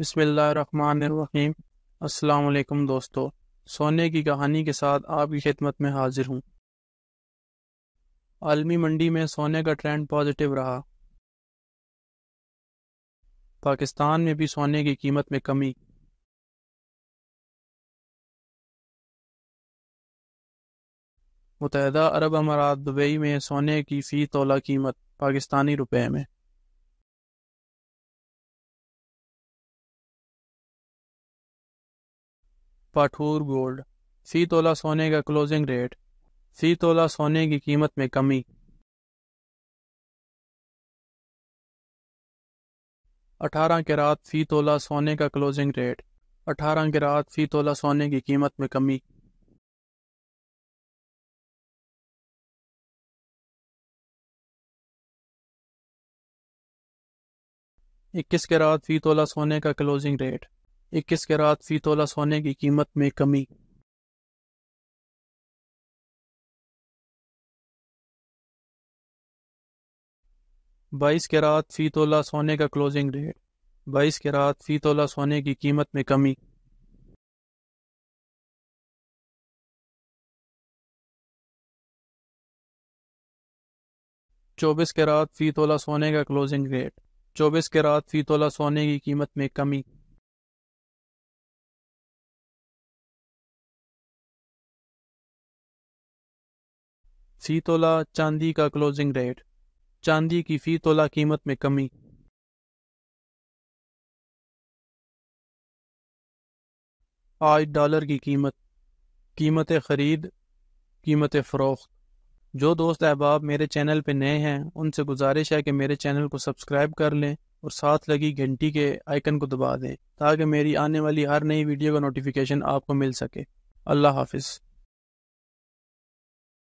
बसमीम अल्लाम दोस्तों सोने की कहानी के साथ आपकी खिदमत में हाजिर हूँ आलमी मंडी में सोने का ट्रेंड पॉजिटिव रहा पाकिस्तान में भी सोने की कीमत में कमी मुतहदा अरब अमारात दुबई में सोने की फ़ी तोला कीमत पाकिस्तानी रुपए में पठूर गोल्ड सी तोला सोने का क्लोजिंग रेट सी तोला सोने की कीमत में कमी अठारह के रात फी तोला सोने का क्लोजिंग रेट अठारह के रात फी तोला सोने की कीमत में कमी इक्कीस के रात फी तोला सोने का क्लोजिंग रेट इक्कीस रात फी तोला सोने की कीमत में कमी बाईस रात फी तोला सोने का क्लोजिंग रेट बाईस रात फी तोला सोने की कीमत में कमी चौबीस रात फी तोला सोने का क्लोजिंग रेट चौबीस रात फी तोला सोने की कीमत में कमी फी तोला चांदी का क्लोजिंग रेट चांदी की फी तोला कीमत में कमी आज डॉलर की कीमत कीमत ख़रीद कीमत फ़रोख्त जो दोस्त अहबाब मेरे चैनल पे नए हैं उनसे गुजारिश है कि मेरे चैनल को सब्सक्राइब कर लें और साथ लगी घंटी के आइकन को दबा दें ताकि मेरी आने वाली हर नई वीडियो का नोटिफिकेशन आपको मिल सके अल्लाह हाफिज़